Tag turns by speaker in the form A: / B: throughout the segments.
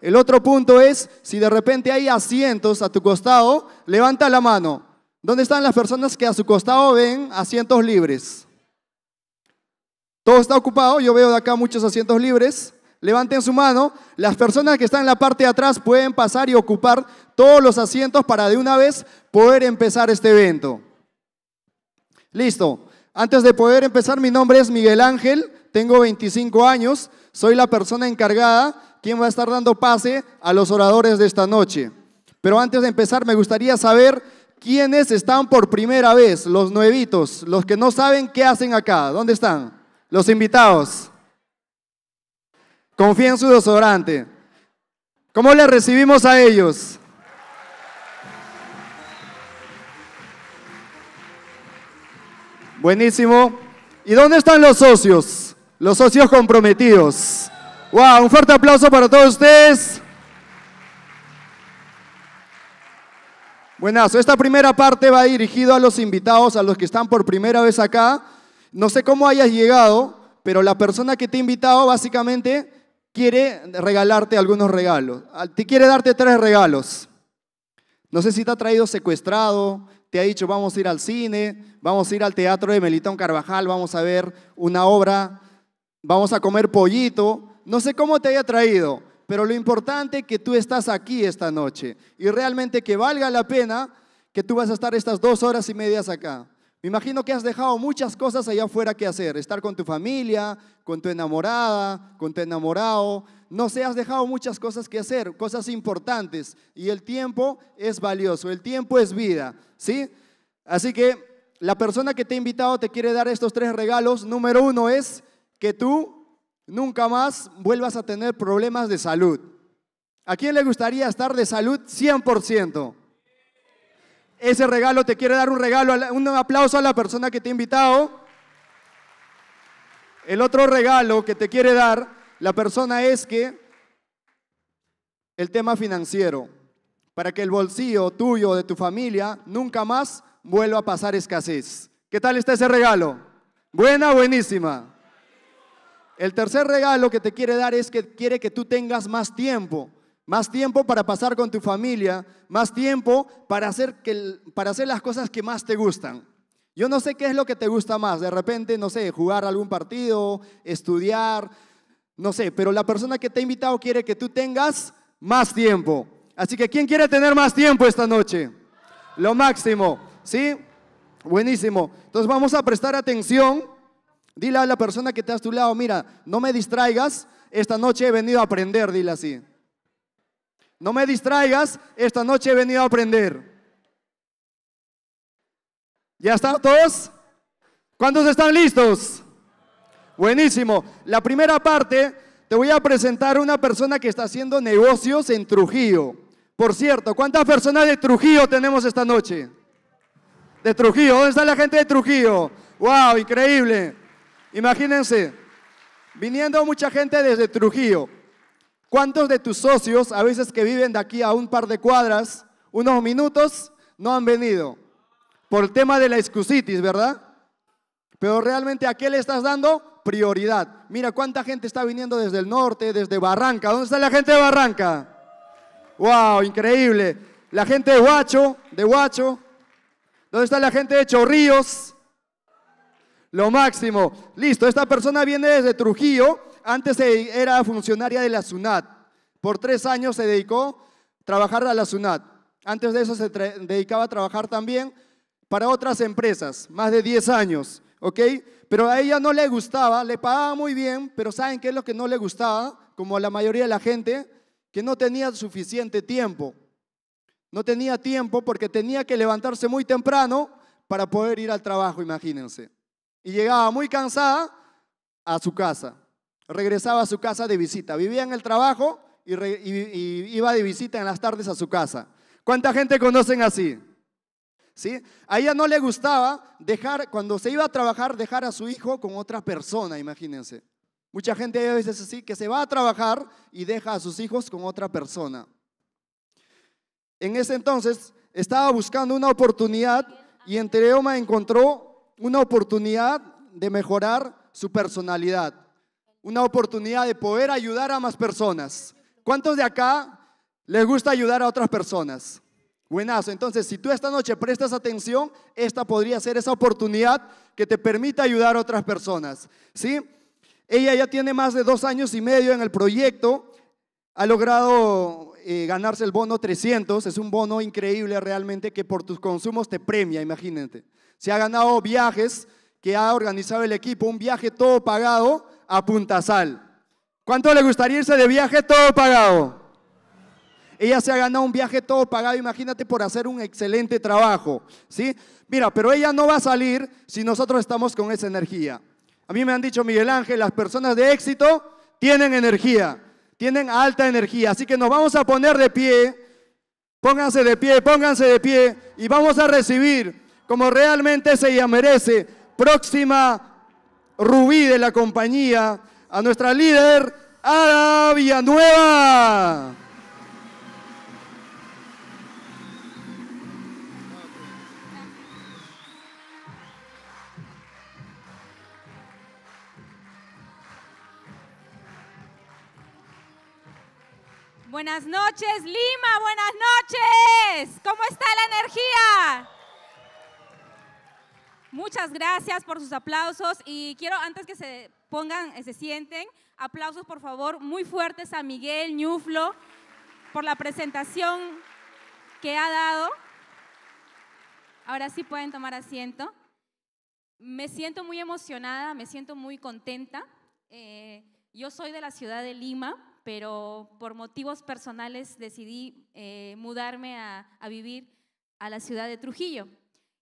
A: El otro punto es, si de repente hay asientos a tu costado, levanta la mano. ¿Dónde están las personas que a su costado ven asientos libres? Todo está ocupado, yo veo de acá muchos asientos libres. Levanten su mano. Las personas que están en la parte de atrás pueden pasar y ocupar todos los asientos para de una vez poder empezar este evento. Listo. Antes de poder empezar, mi nombre es Miguel Ángel, tengo 25 años. Soy la persona encargada quien va a estar dando pase a los oradores de esta noche. Pero antes de empezar, me gustaría saber quiénes están por primera vez, los nuevitos, los que no saben qué hacen acá. ¿Dónde están? Los invitados. Confía en su desodorante. ¿Cómo les recibimos a ellos? Buenísimo. ¿Y dónde están los socios? los socios comprometidos. ¡Wow! Un fuerte aplauso para todos ustedes. Buenas, esta primera parte va dirigido a los invitados, a los que están por primera vez acá. No sé cómo hayas llegado, pero la persona que te ha invitado básicamente quiere regalarte algunos regalos. Ah, te quiere darte tres regalos. No sé si te ha traído secuestrado, te ha dicho vamos a ir al cine, vamos a ir al teatro de Melitón Carvajal, vamos a ver una obra vamos a comer pollito, no sé cómo te haya traído, pero lo importante es que tú estás aquí esta noche y realmente que valga la pena que tú vas a estar estas dos horas y medias acá. Me imagino que has dejado muchas cosas allá afuera que hacer, estar con tu familia, con tu enamorada, con tu enamorado. No sé, has dejado muchas cosas que hacer, cosas importantes. Y el tiempo es valioso, el tiempo es vida, ¿sí? Así que la persona que te ha invitado te quiere dar estos tres regalos. Número uno es que tú nunca más vuelvas a tener problemas de salud. ¿A quién le gustaría estar de salud 100%? Ese regalo te quiere dar un regalo, un aplauso a la persona que te ha invitado. El otro regalo que te quiere dar la persona es que el tema financiero, para que el bolsillo tuyo, de tu familia, nunca más vuelva a pasar escasez. ¿Qué tal está ese regalo? Buena, buenísima. El tercer regalo que te quiere dar es que quiere que tú tengas más tiempo. Más tiempo para pasar con tu familia, más tiempo para hacer, que, para hacer las cosas que más te gustan. Yo no sé qué es lo que te gusta más. De repente, no sé, jugar algún partido, estudiar, no sé. Pero la persona que te ha invitado quiere que tú tengas más tiempo. Así que, ¿quién quiere tener más tiempo esta noche? Lo máximo, ¿sí? Buenísimo. Entonces vamos a prestar atención Dile a la persona que te a tu lado, mira, no me distraigas, esta noche he venido a aprender, dile así. No me distraigas, esta noche he venido a aprender. ¿Ya están todos? ¿Cuántos están listos? Buenísimo. La primera parte, te voy a presentar una persona que está haciendo negocios en Trujillo. Por cierto, ¿cuántas personas de Trujillo tenemos esta noche? De Trujillo, ¿dónde está la gente de Trujillo? ¡Wow! Increíble. Imagínense, viniendo mucha gente desde Trujillo. ¿Cuántos de tus socios, a veces que viven de aquí a un par de cuadras, unos minutos, no han venido? Por el tema de la excusitis, ¿verdad? Pero realmente a qué le estás dando prioridad. Mira cuánta gente está viniendo desde el norte, desde Barranca. ¿Dónde está la gente de Barranca? ¡Wow! Increíble. La gente de Huacho, de Huacho. ¿Dónde está la gente de Chorrillos? Lo máximo. Listo, esta persona viene desde Trujillo. Antes era funcionaria de la SUNAT. Por tres años se dedicó a trabajar a la SUNAT. Antes de eso se dedicaba a trabajar también para otras empresas, más de 10 años, ¿ok? Pero a ella no le gustaba, le pagaba muy bien, pero ¿saben qué es lo que no le gustaba? Como a la mayoría de la gente, que no tenía suficiente tiempo. No tenía tiempo porque tenía que levantarse muy temprano para poder ir al trabajo, imagínense y llegaba muy cansada a su casa. Regresaba a su casa de visita. Vivía en el trabajo y, iba de visita en las tardes a su casa. ¿Cuánta gente conocen así? ¿Sí? A ella no le gustaba dejar, cuando se iba a trabajar, dejar a su hijo con otra persona, imagínense. Mucha gente hay veces así que se va a trabajar y deja a sus hijos con otra persona. En ese entonces estaba buscando una oportunidad y en Tereoma encontró una oportunidad de mejorar su personalidad, una oportunidad de poder ayudar a más personas. ¿Cuántos de acá les gusta ayudar a otras personas? Buenazo, entonces si tú esta noche prestas atención, esta podría ser esa oportunidad que te permita ayudar a otras personas. ¿sí? Ella ya tiene más de dos años y medio en el proyecto, ha logrado eh, ganarse el bono 300, es un bono increíble realmente que por tus consumos te premia, imagínate. Se ha ganado viajes que ha organizado el equipo, un viaje todo pagado a Punta Sal. ¿Cuánto le gustaría irse de viaje todo pagado? Ella se ha ganado un viaje todo pagado, imagínate, por hacer un excelente trabajo, ¿sí? Mira, pero ella no va a salir si nosotros estamos con esa energía. A mí me han dicho, Miguel Ángel, las personas de éxito tienen energía, tienen alta energía. Así que nos vamos a poner de pie, pónganse de pie, pónganse de pie y vamos a recibir como realmente se ella merece. Próxima Rubí de la compañía, a nuestra líder, Ada Villanueva.
B: Buenas noches, Lima, buenas noches. ¿Cómo está la energía? Muchas gracias por sus aplausos y quiero antes que se pongan, eh, se sienten, aplausos por favor muy fuertes a Miguel Ñuflo por la presentación que ha dado. Ahora sí pueden tomar asiento. Me siento muy emocionada, me siento muy contenta. Eh, yo soy de la ciudad de Lima, pero por motivos personales decidí eh, mudarme a vivir a la ciudad de Trujillo.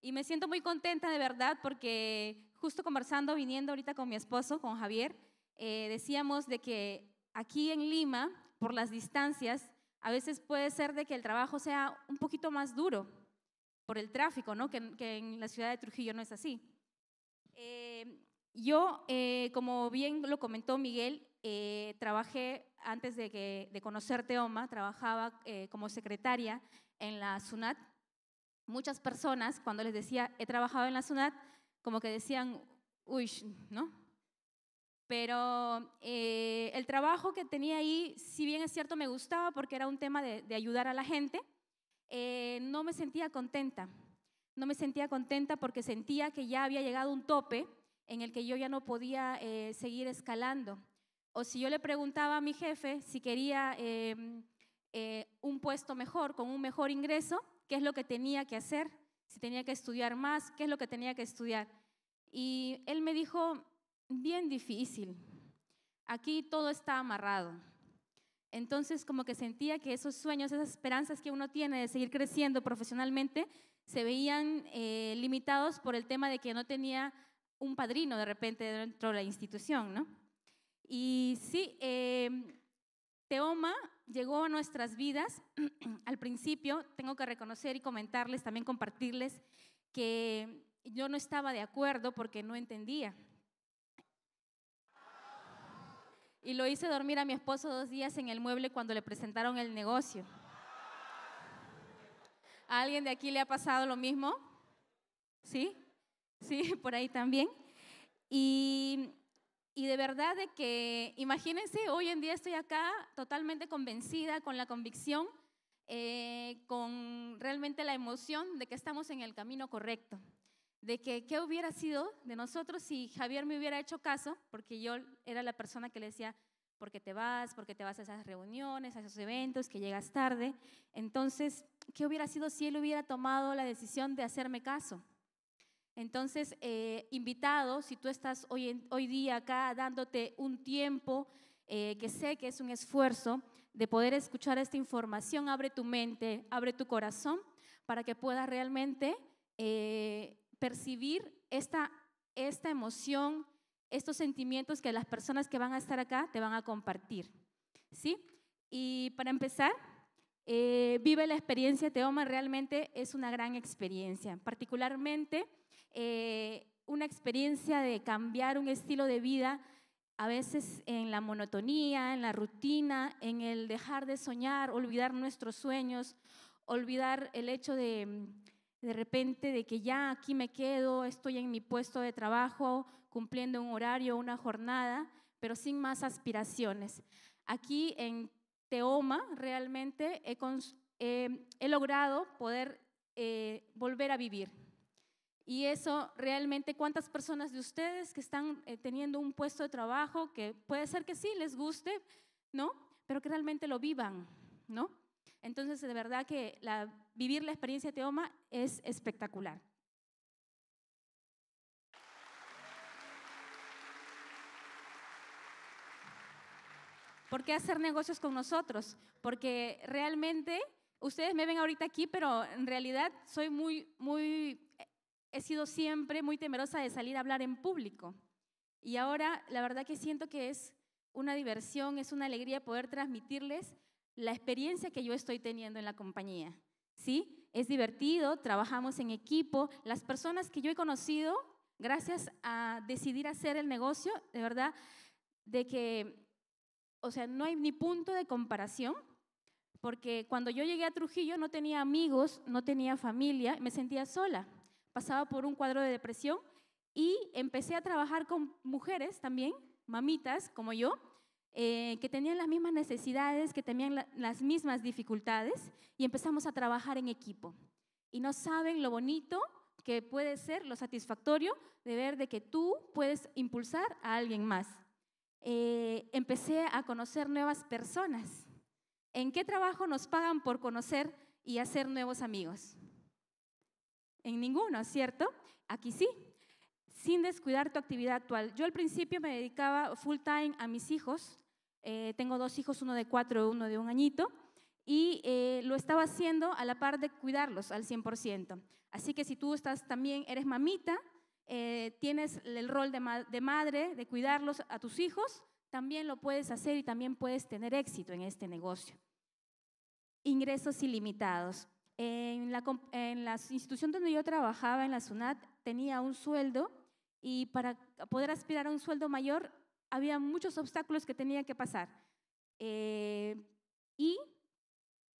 B: Y me siento muy contenta de verdad porque justo conversando, viniendo ahorita con mi esposo, con Javier, eh, decíamos de que aquí en Lima, por las distancias, a veces puede ser de que el trabajo sea un poquito más duro por el tráfico, ¿no? Que, en la ciudad de Trujillo no es así. Eh, yo, eh, como bien lo comentó Miguel, trabajé antes de, que, de conocerte, Oma, trabajaba como secretaria en la SUNAT, muchas personas, cuando les decía, he trabajado en la SUNAT, como que decían, uy, ¿no? Pero eh, el trabajo que tenía ahí, si bien es cierto, me gustaba porque era un tema de, ayudar a la gente, eh, no me sentía contenta. No me sentía contenta porque sentía que ya había llegado un tope en el que yo ya no podía eh, seguir escalando. O si yo le preguntaba a mi jefe si quería eh, un puesto mejor, con un mejor ingreso, qué es lo que tenía que hacer, si tenía que estudiar más, qué es lo que tenía que estudiar. Y él me dijo, bien difícil, aquí todo está amarrado. Entonces como que sentía que esos sueños, esas esperanzas que uno tiene de seguir creciendo profesionalmente, se veían eh, limitados por el tema de que no tenía un padrino de repente dentro de la institución, ¿no? Y sí, eh, Teoma llegó a nuestras vidas al principio, tengo que reconocer y comentarles, también compartirles, que yo no estaba de acuerdo porque no entendía. Y lo hice dormir a mi esposo dos días en el mueble cuando le presentaron el negocio. ¿A alguien de aquí le ha pasado lo mismo? ¿Sí? ¿Sí? Por ahí también. Y y de verdad de que, imagínense, hoy en día estoy acá totalmente convencida, con la convicción, eh, con realmente la emoción de que estamos en el camino correcto. De que qué hubiera sido de nosotros si Javier me hubiera hecho caso, porque yo era la persona que le decía, porque te vas, porque te vas a esas reuniones, a esos eventos, que llegas tarde. Entonces, ¿qué hubiera sido si él hubiera tomado la decisión de hacerme caso? Entonces, eh, invitado, si tú estás hoy, hoy día acá dándote un tiempo, eh, que sé que es un esfuerzo, de poder escuchar esta información, abre tu mente, abre tu corazón, para que puedas realmente eh, percibir esta, esta emoción, estos sentimientos que las personas que van a estar acá te van a compartir. ¿Sí? Y para empezar, vive la experiencia Teoma, realmente es una gran experiencia, particularmente eh, una experiencia de cambiar un estilo de vida, a veces en la monotonía, en la rutina, en el dejar de soñar, olvidar nuestros sueños, olvidar el hecho de de repente de que ya aquí me quedo, estoy en mi puesto de trabajo, cumpliendo un horario, una jornada, pero sin más aspiraciones. Aquí en Teoma realmente he, eh, logrado poder eh, volver a vivir, y eso realmente, ¿cuántas personas de ustedes que están eh, teniendo un puesto de trabajo que puede ser que sí les guste, ¿no? Pero que realmente lo vivan, ¿no? Entonces, de verdad que vivir la experiencia de Teoma es espectacular. ¿Por qué hacer negocios con nosotros? Porque realmente ustedes me ven ahorita aquí, pero en realidad soy muy, muy he sido siempre muy temerosa de salir a hablar en público. Y ahora la verdad que siento que es una diversión, es una alegría poder transmitirles la experiencia que yo estoy teniendo en la compañía. ¿Sí? Es divertido, trabajamos en equipo. Las personas que yo he conocido, gracias a decidir hacer el negocio, de verdad, de que, o sea, no hay ni punto de comparación, porque cuando yo llegué a Trujillo no tenía amigos, no tenía familia, me sentía sola pasaba por un cuadro de depresión y empecé a trabajar con mujeres también, mamitas como yo, eh, que tenían las mismas necesidades, que tenían las mismas dificultades y empezamos a trabajar en equipo. Y no saben lo bonito que puede ser, lo satisfactorio de ver de que tú puedes impulsar a alguien más. Eh, empecé a conocer nuevas personas. ¿En qué trabajo nos pagan por conocer y hacer nuevos amigos? En ninguno, ¿cierto? Aquí sí, sin descuidar tu actividad actual. Yo al principio me dedicaba full time a mis hijos. Eh, tengo dos hijos, uno de cuatro, uno de un añito. Y eh, lo estaba haciendo a la par de cuidarlos al 100%. Así que si tú estás también, eres mamita, eh, tienes el rol de madre, de cuidarlos a tus hijos, también lo puedes hacer y también puedes tener éxito en este negocio. Ingresos ilimitados. En la, institución donde yo trabajaba, en la SUNAT, tenía un sueldo y para poder aspirar a un sueldo mayor había muchos obstáculos que tenía que pasar. Eh, y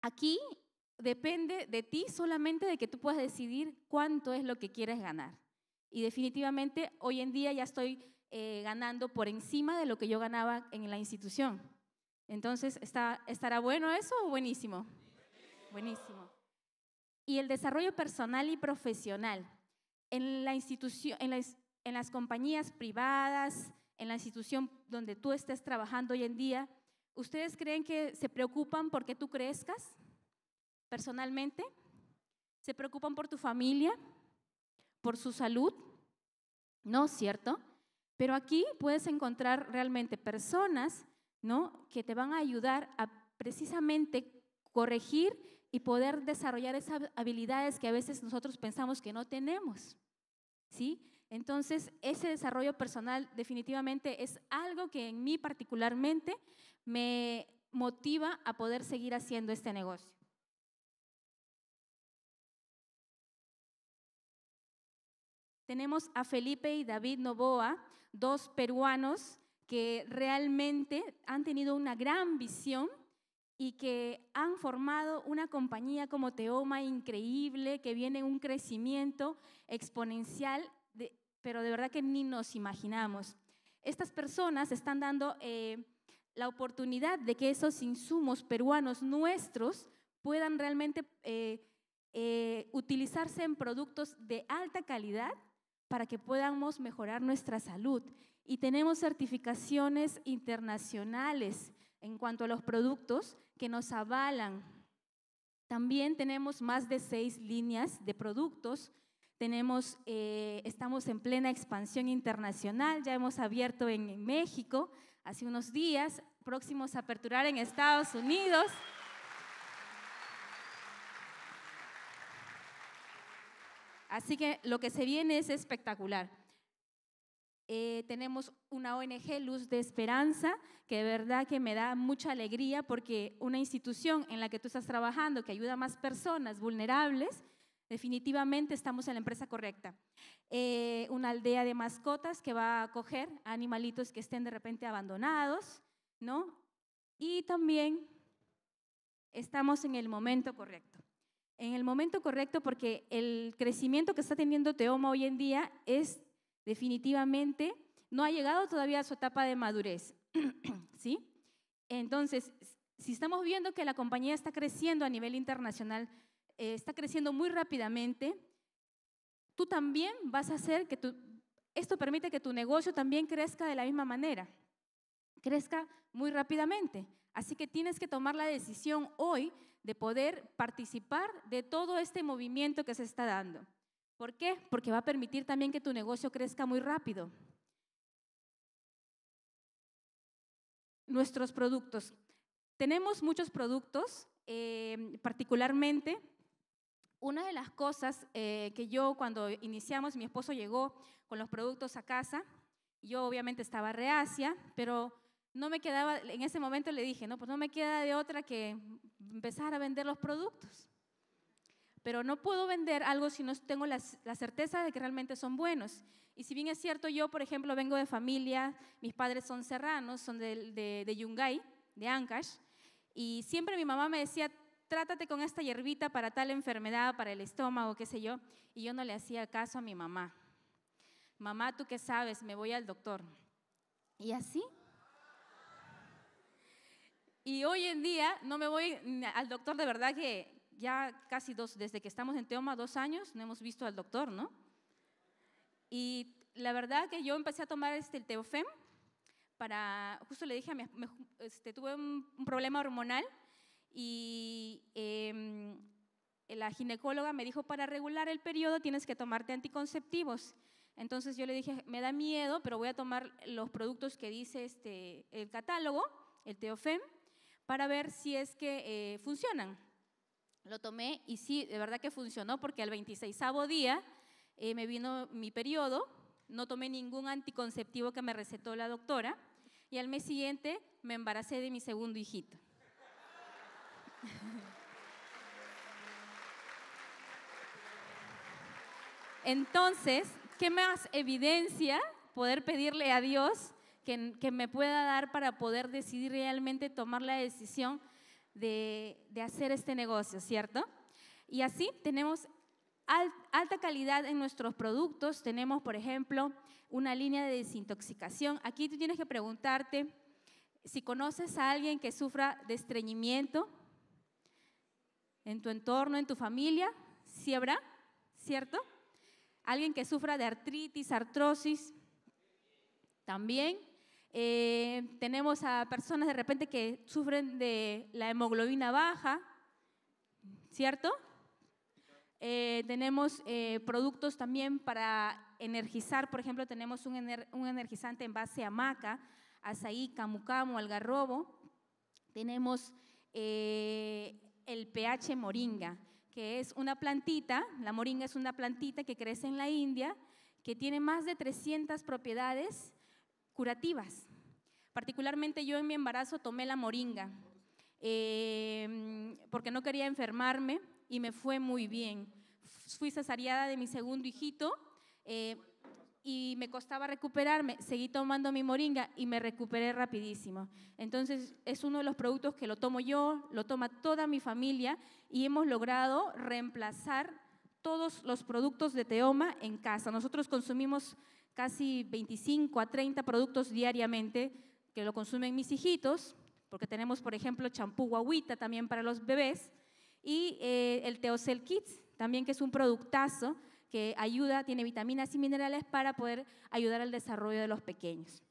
B: aquí depende de ti solamente de que tú puedas decidir cuánto es lo que quieres ganar. Y definitivamente hoy en día ya estoy eh, ganando por encima de lo que yo ganaba en la institución. Entonces, ¿estará bueno eso o Buenísimo. buenísimo y el desarrollo personal y profesional en, la institución, en las, en las compañías privadas, en la institución donde tú estés trabajando hoy en día, ¿ustedes creen que se preocupan porque tú crezcas personalmente? ¿Se preocupan por tu familia? ¿Por su salud? ¿No cierto? Pero aquí puedes encontrar realmente personas ¿no? que te van a ayudar a precisamente corregir y poder desarrollar esas habilidades que a veces nosotros pensamos que no tenemos. ¿Sí? Entonces, ese desarrollo personal definitivamente es algo que en mí particularmente me motiva a poder seguir haciendo este negocio. Tenemos a Felipe y David Novoa, dos peruanos que realmente han tenido una gran visión y que han formado una compañía como Teoma increíble, que viene un crecimiento exponencial, pero de verdad que ni nos imaginamos. Estas personas están dando eh, la oportunidad de que esos insumos peruanos nuestros puedan realmente eh, eh, utilizarse en productos de alta calidad para que podamos mejorar nuestra salud. Y tenemos certificaciones internacionales en cuanto a los productos que nos avalan. También tenemos más de seis líneas de productos. Tenemos, eh, estamos en plena expansión internacional, ya hemos abierto en México hace unos días, próximos a aperturar en Estados Unidos. Así que lo que se viene es espectacular. Eh, tenemos una ONG Luz de Esperanza, que de verdad que me da mucha alegría porque una institución en la que tú estás trabajando, que ayuda a más personas vulnerables, definitivamente estamos en la empresa correcta. Eh, una aldea de mascotas que va a coger animalitos que estén de repente abandonados, ¿no? Y también estamos en el momento correcto. En el momento correcto porque el crecimiento que está teniendo Teoma hoy en día es definitivamente no ha llegado todavía a su etapa de madurez. ¿Sí? Entonces, si estamos viendo que la compañía está creciendo a nivel internacional, eh, está creciendo muy rápidamente, tú también vas a hacer que tu, esto permite que tu negocio también crezca de la misma manera, crezca muy rápidamente. Así que tienes que tomar la decisión hoy de poder participar de todo este movimiento que se está dando. ¿Por qué? Porque va a permitir también que tu negocio crezca muy rápido. Nuestros productos. Tenemos muchos productos, em, particularmente una de las cosas eh, que yo cuando iniciamos, mi esposo llegó con los productos a casa, yo obviamente estaba reacia, pero no me quedaba, en ese momento le dije, no, pues no me queda de otra que empezar a vender los productos pero no puedo vender algo si no tengo la, certeza de que realmente son buenos. Y si bien es cierto, yo, por ejemplo, vengo de familia, mis padres son serranos, son de, de Yungay, de Ancash, y siempre mi mamá me decía, trátate con esta hierbita para tal enfermedad, para el estómago, qué sé yo, y yo no le hacía caso a mi mamá. Mamá, tú qué sabes, me voy al doctor. Y así. Y hoy en día no me voy al doctor de verdad que ya casi dos, desde que estamos en Teoma, dos años, no hemos visto al doctor, ¿no? Y la verdad que yo empecé a tomar este, el Teofem para, justo le dije a mi, este, tuve un, problema hormonal y em, la ginecóloga me dijo, para regular el periodo tienes que tomarte anticonceptivos. Entonces yo le dije, me da miedo, pero voy a tomar los productos que dice este, el catálogo, el Teofem, para ver si es que eh, funcionan. Lo tomé y sí, de verdad que funcionó porque el 26 día eh, me vino mi periodo, no tomé ningún anticonceptivo que me recetó la doctora y al mes siguiente me embaracé de mi segundo hijito. Entonces, ¿qué más evidencia poder pedirle a Dios que, que, me pueda dar para poder decidir realmente tomar la decisión de, hacer este negocio, ¿cierto? Y así tenemos alta calidad en nuestros productos. Tenemos, por ejemplo, una línea de desintoxicación. Aquí tú tienes que preguntarte si conoces a alguien que sufra de estreñimiento en tu entorno, en tu familia. siebra, ¿Cierto? Alguien que sufra de artritis, artrosis. También. Eh, tenemos a personas de repente que sufren de la hemoglobina baja, ¿cierto? Eh, tenemos eh, productos también para energizar, por ejemplo, tenemos un, un energizante en base a maca, azaí, camucamo, algarrobo. Tenemos el pH moringa, que es una plantita, la moringa es una plantita que crece en la India, que tiene más de 300 propiedades curativas. Particularmente yo en mi embarazo tomé la moringa, eh, porque no quería enfermarme y me fue muy bien. Fui cesariada de mi segundo hijito eh, y me costaba recuperarme. Seguí tomando mi moringa y me recuperé rapidísimo. Entonces es uno de los productos que lo tomo yo, lo toma toda mi familia y hemos logrado reemplazar todos los productos de Teoma en casa. Nosotros consumimos casi 25 a 30 productos diariamente que lo consumen mis hijitos, porque tenemos, por ejemplo, champú guaguita también para los bebés, y eh, el Teocel Kids, también que es un productazo que ayuda, tiene vitaminas y minerales para poder ayudar al desarrollo de los pequeños.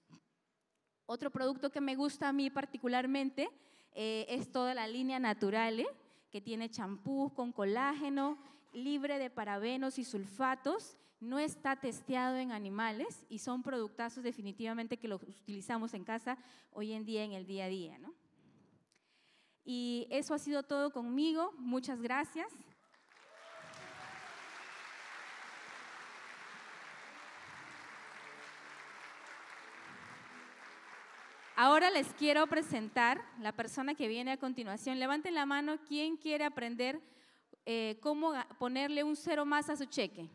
B: Otro producto que me gusta a mí particularmente eh, es toda la línea Naturale, que tiene champús con colágeno, libre de parabenos y sulfatos, no está testeado en animales y son productazos definitivamente que los utilizamos en casa hoy en día, en el día a día. Y eso ha sido todo conmigo. Muchas gracias. Ahora les quiero presentar la persona que viene a continuación. Levanten la mano quien quiere aprender eh, cómo ponerle un cero más a su cheque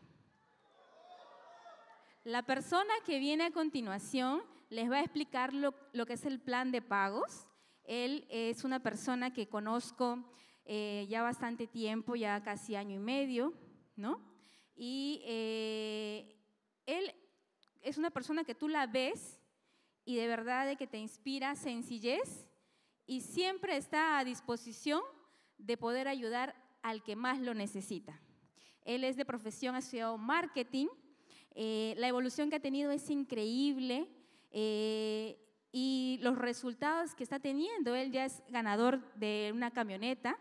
B: la persona que viene a continuación les va a explicar lo, que es el plan de pagos. Él es una persona que conozco eh, ya bastante tiempo, ya casi año y medio, ¿no? Y eh, él es una persona que tú la ves y de verdad que te inspira sencillez y siempre está a disposición de poder ayudar al que más lo necesita. Él es de profesión, ha estudiado marketing eh, la evolución que ha tenido es increíble eh, y los resultados que está teniendo, él ya es ganador de una camioneta.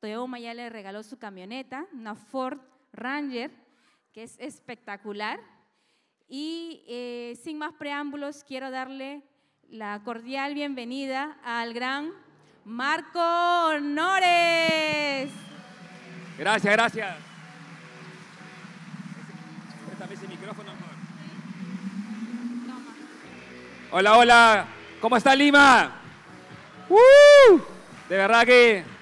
B: Toyoma ya le regaló su camioneta, una Ford Ranger, que es espectacular. Y eh, sin más preámbulos, quiero darle la cordial bienvenida al gran Marco
A: Honores. Gracias, gracias. Hola, hola. ¿Cómo está Lima? De verdad que